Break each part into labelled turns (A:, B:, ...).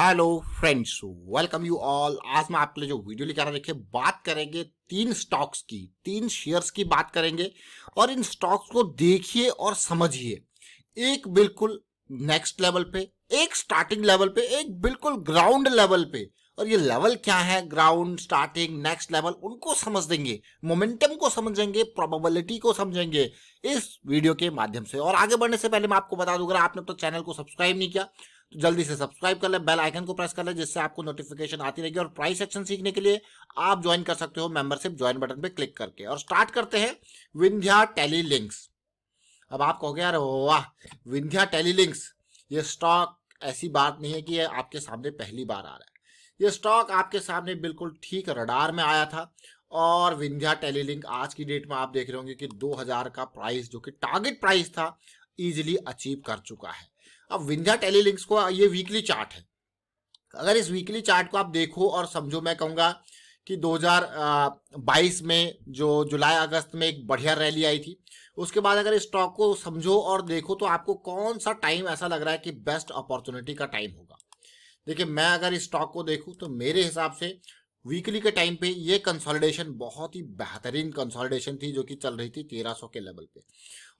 A: hello friends welcome you all आज मैं आपके लिए जो वीडियो लेकर देखिए बात करेंगे तीन स्टॉक्स की तीन शेयर्स की बात करेंगे और इन स्टॉक्स को देखिए और समझिए एक बिल्कुल नेक्स्ट लेवल पे एक स्टार्टिंग लेवल पे एक बिल्कुल ग्राउंड लेवल पे और ये लेवल क्या है ग्राउंड स्टार्टिंग नेक्स्ट लेवल उनको समझ देंगे मोमेंटम को समझेंगे प्रोबेबिलिटी को समझेंगे इस वीडियो के माध्यम से और आगे बढ़ने से पहले मैं आपको बता दूंगा आपने तो चैनल को सब्सक्राइब नहीं किया जल्दी से सब्सक्राइब कर ले बेल आइकन को प्रेस कर ले जिससे आपको नोटिफिकेशन आती रहेगी और प्राइस एक्शन सीखने के लिए आप ज्वाइन कर सकते हो मेंबरशिप ज्वाइन बटन पे क्लिक करके और स्टार्ट करते हैं विंध्या टेली लिंक्स अब आप कहोगे यार वाह विंध्या टेली लिंक्स ये स्टॉक ऐसी बात नहीं है कि ये आपके सामने पहली बार आ रहा है ये स्टॉक आपके सामने बिल्कुल ठीक रडार में आया था और विंध्या टेलीलिंक आज की डेट में आप देख रहे होंगे कि 2000 का प्राइस जो कि टारगेट प्राइस था इजीली अचीव कर चुका है अब विंध्या टेलीलिंक्स को ये वीकली चार्ट है अगर इस वीकली चार्ट को आप देखो और समझो मैं कहूँगा कि 2022 में जो जुलाई अगस्त में एक बढ़िया रैली आई थी उसके बाद अगर स्टॉक को समझो और देखो तो आपको कौन सा टाइम ऐसा लग रहा है कि बेस्ट अपॉर्चुनिटी का टाइम होगा देखिए मैं अगर इस स्टॉक को देखूं तो मेरे हिसाब से वीकली के टाइम पे ये कंसोलिडेशन बहुत ही बेहतरीन कंसोलिडेशन थी जो कि चल रही थी 1300 के लेवल पे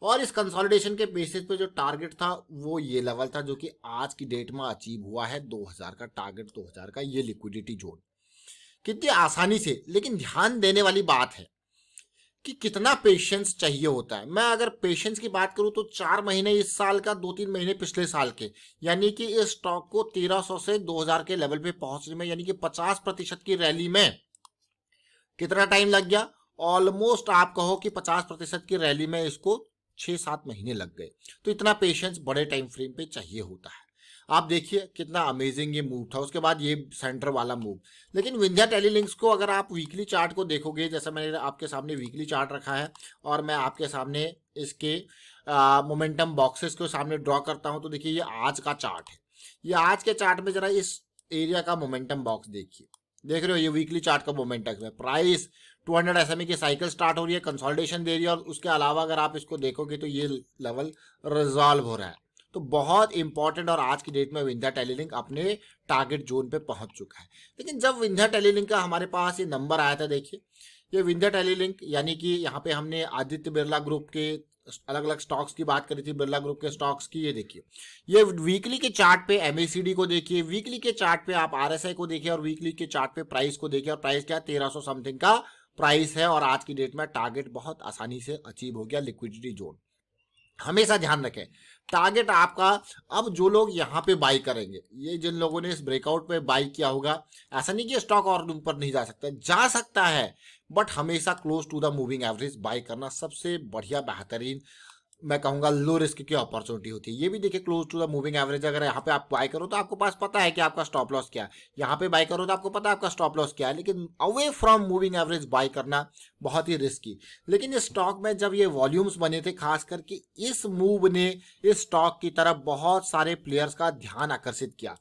A: और इस कंसोलिडेशन के बेसिस पे जो टारगेट था वो ये लेवल था जो कि आज की डेट में अचीव हुआ है 2000 का टारगेट 2000 का ये लिक्विडिटी जोन कितनी आसानी से लेकिन ध्यान देने वाली बात है कि कितना पेशेंस चाहिए होता है मैं अगर पेशेंस की बात करूं तो चार महीने इस साल का दो तीन महीने पिछले साल के यानी कि इस स्टॉक को 1300 से 2000 के लेवल पे पहुंचने में यानी कि 50 प्रतिशत की रैली में कितना टाइम लग गया ऑलमोस्ट आप कहो कि 50 प्रतिशत की रैली में इसको छह सात महीने लग गए तो इतना पेशेंस बड़े टाइम फ्रेम पे चाहिए होता है आप देखिए कितना अमेजिंग ये मूव था उसके बाद ये सेंटर वाला मूव लेकिन विंध्या टेलीलिंक्स को अगर आप वीकली चार्ट को देखोगे जैसा मैंने आपके सामने वीकली चार्ट रखा है और मैं आपके सामने इसके मोमेंटम बॉक्सेस को सामने ड्रॉ करता हूँ तो देखिए ये आज का चार्ट है ये आज के चार्ट में जरा इस एरिया का मोमेंटम बॉक्स देखिए देख रहे हो ये वीकली चार्ट का मोमेंटम है प्राइस 200 हंड्रेड एस की साइकिल स्टार्ट हो रही है कंसोलिडेशन दे रही है और उसके अलावा अगर आप इसको देखोगे तो ये लेवल रिजॉल्व हो रहा है तो बहुत इंपॉर्टेंट और आज की डेट में विंध्या टेलीलिंक अपने टारगेट जोन पे पहुंच चुका है लेकिन जब विंध्या टेलीलिंक का हमारे पास ये नंबर आया था देखिए ये विंध्या टेलीलिंक यानी कि यहाँ पे हमने आदित्य बिरला ग्रुप के अलग अलग स्टॉक्स की बात करी थी बिरला ग्रुप के स्टॉक्स की ये देखिए ये वीकली के चार्ट पे एमएसीडी को देखिए वीकली के चार्ट पे आप आरएसआई को देखिए और वीकली के चार्ट पे प्राइस को देखिए और प्राइस क्या तेरह समथिंग का प्राइस है और आज की डेट में टारगेट बहुत आसानी से अचीव हो गया लिक्विडिटी जोन हमेशा ध्यान रखें टारगेट आपका अब जो लोग यहाँ पे बाई करेंगे ये जिन लोगों ने इस ब्रेकआउट पे बाई किया होगा ऐसा नहीं कि स्टॉक और ऊपर नहीं जा सकता जा सकता है बट हमेशा close to the moving average buy करना सबसे बढ़िया बेहतरीन मैं कहूँगा लो रिस्क की अपॉर्चुनिटी होती है ये भी देखिए close to the moving average अगर यहाँ पे आप बाय करो तो आपको पास पता है कि आपका स्टॉप लॉस क्या है यहाँ पे बाय करो तो आपको पता है आपका स्टॉप लॉस क्या है लेकिन away from moving average buy करना बहुत ही रिस्की लेकिन इस स्टॉक में जब ये वॉल्यूम्स बने थे खास करके इस मूव ने इस स्टॉक की तरफ बहुत सारे प्लेयर्स का ध्यान आकर्षित किया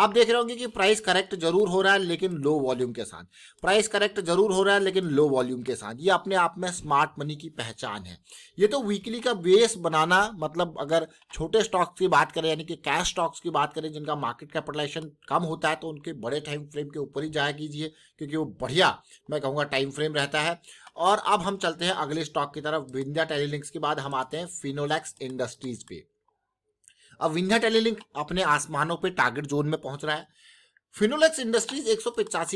A: आप देख रहे होंगे कि प्राइस करेक्ट जरूर हो रहा है लेकिन लो वॉल्यूम के साथ प्राइस करेक्ट जरूर हो रहा है लेकिन लो वॉल्यूम के साथ ये अपने आप में स्मार्ट मनी की पहचान है ये तो वीकली का बेस बनाना मतलब अगर छोटे स्टॉक्स की बात करें यानी कि कैश स्टॉक्स की बात करें जिनका मार्केट कैपिटलाइजेशन कम होता है तो उनके बड़े टाइम फ्रेम के ऊपर ही जाया कीजिए क्योंकि वो बढ़िया मैं कहूँगा टाइम फ्रेम रहता है और अब हम चलते हैं अगले स्टॉक की तरफ विंध्या टेलीलिंक्स के बाद हम आते हैं फिनोलैक्स इंडस्ट्रीज पे अब विंध्या टेलीलिंक अपने आसमानों पे टारगेट जोन में पहुंच रहा है फिनोलेक्स इंडस्ट्रीज एक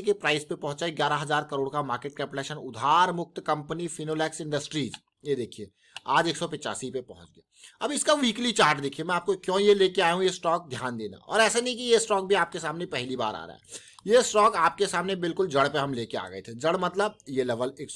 A: के प्राइस पे पहुंचा है ग्यारह हजार करोड़ का मार्केट कैपिटेशन उधार मुक्त कंपनी फिनोलेक्स इंडस्ट्रीज ये देखिए आज एक पे पहुंच गया अब इसका वीकली चार्ट देखिए मैं आपको क्यों ये लेके आया हूँ ये स्टॉक ध्यान देना और ऐसा नहीं कि ये स्टॉक भी आपके सामने पहली बार आ रहा है ये स्टॉक आपके सामने बिल्कुल जड़ पे हम लेके आ गए थे जड़ मतलब ये लेवल एक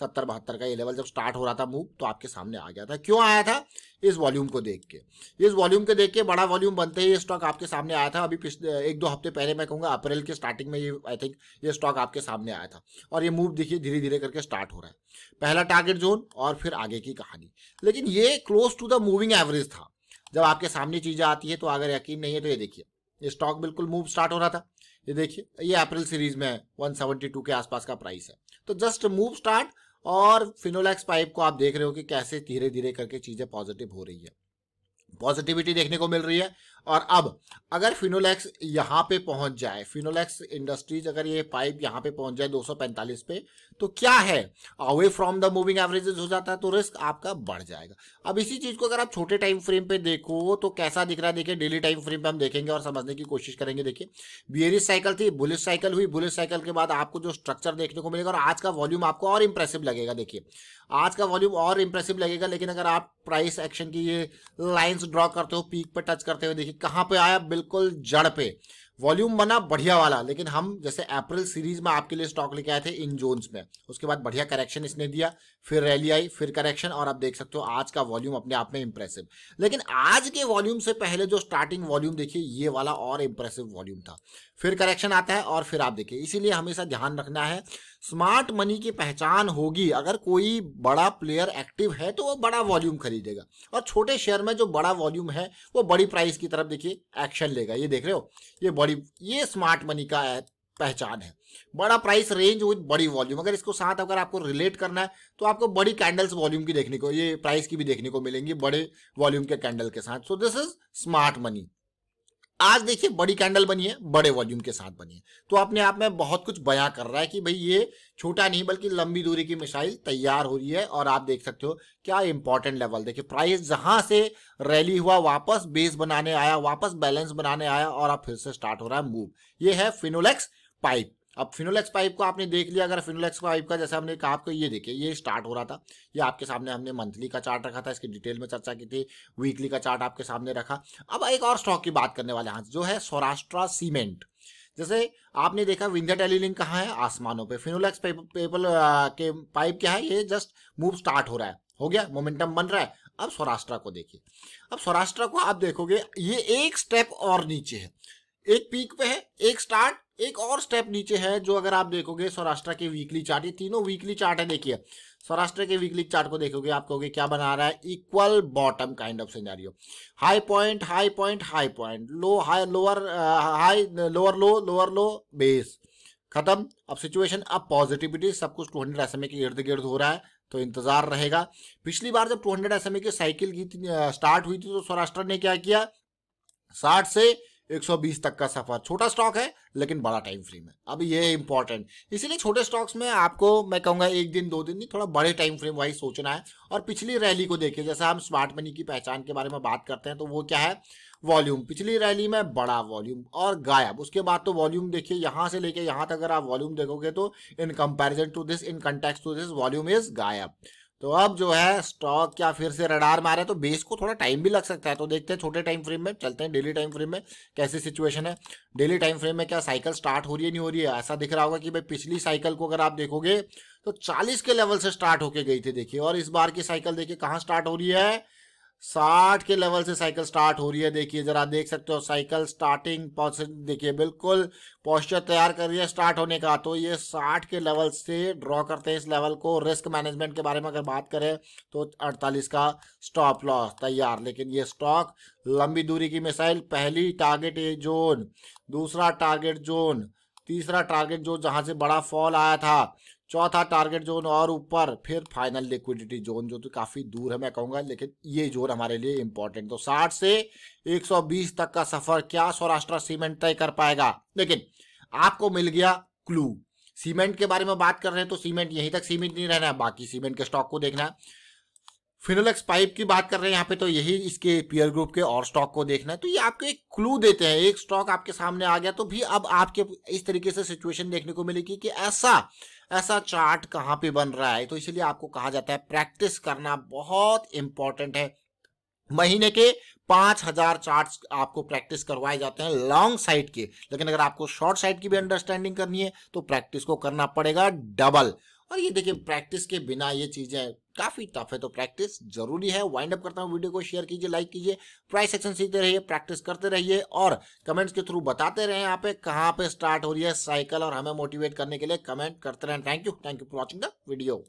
A: सत्तर बहत्तर का ये लेवल जब स्टार्ट हो रहा था मूव तो आपके सामने आ गया था क्यों आया था इस वॉल्यूम को देख के इस वॉल्यूम के देख के बड़ा वॉल्यूम बनते ही ये स्टॉक आपके सामने आया था अभी पिछले एक दो हफ्ते पहले मैं कहूँगा अप्रैल के स्टार्टिंग में ये आई थिंक ये स्टॉक आपके सामने आया था और ये मूव देखिए धीरे धीरे करके स्टार्ट हो रहा है पहला टारगेट जोन और फिर आगे की कहानी लेकिन ये close to the moving average था जब आपके सामने चीज़ें आती है तो अगर यकीन नहीं है तो ये देखिए ये स्टॉक बिल्कुल मूव स्टार्ट हो रहा था ये देखिए ये अप्रैल सीरीज में वन सेवेंटी टू के आसपास का प्राइस है तो जस्ट मूव स्टार्ट और फिनोलैक्स पाइप को आप देख रहे हो कि कैसे धीरे धीरे करके चीज़ें पॉजिटिव हो रही है पॉजिटिविटी देखने को मिल रही है और अब अगर फिनोलैक्स यहाँ पे पहुंच जाए फिनोलैक्स इंडस्ट्रीज अगर ये पाइप यहाँ पे पहुंच जाए 245 पे तो क्या है away from the moving averages हो जाता है तो रिस्क आपका बढ़ जाएगा अब इसी चीज को अगर आप छोटे टाइम फ्रेम पे देखो तो कैसा दिख रहा है देखिए डेली टाइम फ्रेम पे हम देखेंगे और समझने की कोशिश करेंगे देखिए बियरिस साइकिल थी बुलिस साइकिल हुई बुलिस साइकिल के बाद आपको जो स्ट्रक्चर देखने को मिलेगा और आज का वॉल्यूम आपको और इंप्रेसिव लगेगा देखिए आज का वॉल्यूम और इंप्रेसिव लगेगा लेकिन अगर आप प्राइस एक्शन की ये लाइन्स ड्रॉ करते हो पीक पर टच करते हुए देखिए ये कहाँ पे आया बिल्कुल जड़ पे वॉल्यूम बना बढ़िया वाला लेकिन हम जैसे अप्रैल सीरीज में आपके लिए स्टॉक लेके आए थे इन जोन्स में उसके बाद बढ़िया करेक्शन इसने दिया फिर रैली आई फिर करेक्शन और आप देख सकते हो आज का वॉल्यूम अपने आप में इंप्रेसिव लेकिन आज के वॉल्यूम से पहले जो स्टार्टिंग वॉल्यूम देखिए ये वाला और इंप्रेसिव वॉल्यूम था फिर करेक्शन आता है और फिर आप देखिए इसीलिए हमेशा ध्यान रखना है स्मार्ट मनी की पहचान होगी अगर कोई बड़ा प्लेयर एक्टिव है तो वो बड़ा वॉल्यूम खरीदेगा और छोटे शेयर में जो बड़ा वॉल्यूम है वो बड़ी प्राइस की तरफ देखिए एक्शन लेगा ये देख रहे हो ये बड़ी ये स्मार्ट मनी का पहचान है बड़ा प्राइस रेंज विद बड़ी वॉल्यूम अगर इसको साथ अगर आपको रिलेट करना है तो आपको बड़ी कैंडल्स वॉल्यूम की देखने को ये प्राइस की भी देखने को मिलेंगी बड़े वॉल्यूम के कैंडल के साथ so this is smart money आज देखिए बड़ी कैंडल बनी है बड़े वॉल्यूम के साथ बनी है तो अपने आप में बहुत कुछ बया कर रहा है कि भाई ये छोटा नहीं बल्कि लंबी दूरी की मिसाइल तैयार हो रही है और आप देख सकते हो क्या इंपॉर्टेंट लेवल देखिए प्राइस जहां से रैली हुआ वापस बेस बनाने आया वापस बैलेंस बनाने आया और अब फिर से स्टार्ट हो रहा है मूव ये है फिनोलेक्स पाइप अब फिनोलेक्स पाइप को आपने देख लिया अगर फिनोलेक्स पाइप का जैसे हमने कहा आपको ये देखिए ये स्टार्ट हो रहा था ये आपके सामने हमने मंथली का चार्ट रखा था इसकी डिटेल में चर्चा की थी वीकली का चार्ट आपके सामने रखा अब एक और स्टॉक की बात करने वाले हैं जो है सौराष्ट्र सीमेंट जैसे आपने देखा विंध्या टेलीलिंग कहाँ है आसमानों पर फिनोलेक्स पेपर पेपल के पाइप क्या है ये जस्ट मूव स्टार्ट हो रहा है हो गया मोमेंटम बन रहा है अब सौराष्ट्र को देखिए अब सौराष्ट्र को आप देखोगे ये एक स्टेप और नीचे है एक पीक पे है एक स्टार्ट एक और स्टेप नीचे है जो अगर आप देखोगे सौराष्ट्र के वीकली चार्ट ये तीनों वीकली चार्ट है देखिए सौराष्ट्र के वीकली चार्ट को देखोगे आप कहोगे क्या बना रहा है equal bottom kind of scenario high point high point high point low high lower high lower low lower low base खत्म अब सिचुएशन अब पॉजिटिविटी सब कुछ 200 एसएमए के इर्द गिर्द हो रहा है तो इंतजार रहेगा पिछली बार जब 200 एसएमए की साइकिल की स्टार्ट हुई थी तो सौराष्ट्र ने क्या किया साठ से 120 तक का सफर छोटा स्टॉक है लेकिन बड़ा टाइम फ्रेम है अब ये इंपॉर्टेंट इसीलिए छोटे स्टॉक्स में आपको मैं कहूंगा एक दिन दो दिन नहीं थोड़ा बड़े टाइम फ्रेम वाइज सोचना है और पिछली रैली को देखिए जैसे हम स्मार्ट मनी की पहचान के बारे में बात करते हैं तो वो क्या है वॉल्यूम पिछली रैली में बड़ा वॉल्यूम और गायब उसके बाद तो वॉल्यूम देखिए यहां से लेके यहां तक अगर आप वॉल्यूम देखोगे तो in comparison to this in context to this volume is गायब तो अब जो है स्टॉक क्या फिर से रडार में है तो बेस को थोड़ा टाइम भी लग सकता है तो देखते हैं छोटे टाइम फ्रेम में चलते हैं डेली टाइम फ्रेम में कैसी सिचुएशन है डेली टाइम फ्रेम में क्या साइकिल स्टार्ट हो रही है नहीं हो रही है ऐसा दिख रहा होगा कि भाई पिछली साइकिल को अगर आप देखोगे तो चालीस के लेवल से स्टार्ट होके गई थी देखिए और इस बार की साइकिल देखिए कहाँ स्टार्ट हो रही है साठ के लेवल से साइकिल स्टार्ट हो रही है देखिए जरा देख सकते हो साइकिल स्टार्टिंग देखिए बिल्कुल पॉस्चर तैयार कर रही है स्टार्ट होने का तो ये साठ के लेवल से ड्रॉ करते हैं इस लेवल को रिस्क मैनेजमेंट के बारे में अगर बात करें तो अड़तालीस का स्टॉप लॉस तैयार लेकिन ये स्टॉक लंबी दूरी की मिसाइल पहली टारगेट ए जोन दूसरा टारगेट जोन तीसरा टारगेट जो जहां से बड़ा फॉल आया था चौथा टारगेट जोन और ऊपर फिर फाइनल लिक्विडिटी जोन जो तो काफ़ी दूर है मैं कहूंगा लेकिन ये जोन हमारे लिए इंपॉर्टेंट तो 60 से 120 तक का सफ़र क्या सौराष्ट्र सीमेंट तय कर पाएगा लेकिन आपको मिल गया क्लू सीमेंट के बारे में बात कर रहे हैं तो सीमेंट यहीं तक सीमेंट नहीं रहना है बाकी सीमेंट के स्टॉक को देखना है फिनोलेक्स पाइप की बात कर रहे हैं यहाँ पे तो यही इसके पियर ग्रुप के और स्टॉक को देखना है तो ये आपको एक क्लू देते हैं एक स्टॉक आपके सामने आ गया तो भी अब आपके इस तरीके से सिचुएशन देखने को मिलेगी कि ऐसा ऐसा चार्ट कहाँ पे बन रहा है तो इसलिए आपको कहा जाता है प्रैक्टिस करना बहुत इंपॉर्टेंट है महीने के पांच हजार चार्ट आपको प्रैक्टिस करवाए जाते हैं लॉन्ग साइड के लेकिन अगर आपको शॉर्ट साइड की भी अंडरस्टैंडिंग करनी है तो प्रैक्टिस को करना पड़ेगा डबल और ये देखिए प्रैक्टिस के बिना ये चीज़ें काफ़ी टफ है तो प्रैक्टिस जरूरी है वाइंड अप करता हूँ वीडियो को शेयर कीजिए लाइक कीजिए प्राइस सेक्शन सीखते रहिए प्रैक्टिस करते रहिए और कमेंट्स के थ्रू बताते रहे यहाँ पे कहाँ पे स्टार्ट हो रही है साइकिल और हमें मोटिवेट करने के लिए कमेंट करते रहें thank you thank you for watching the video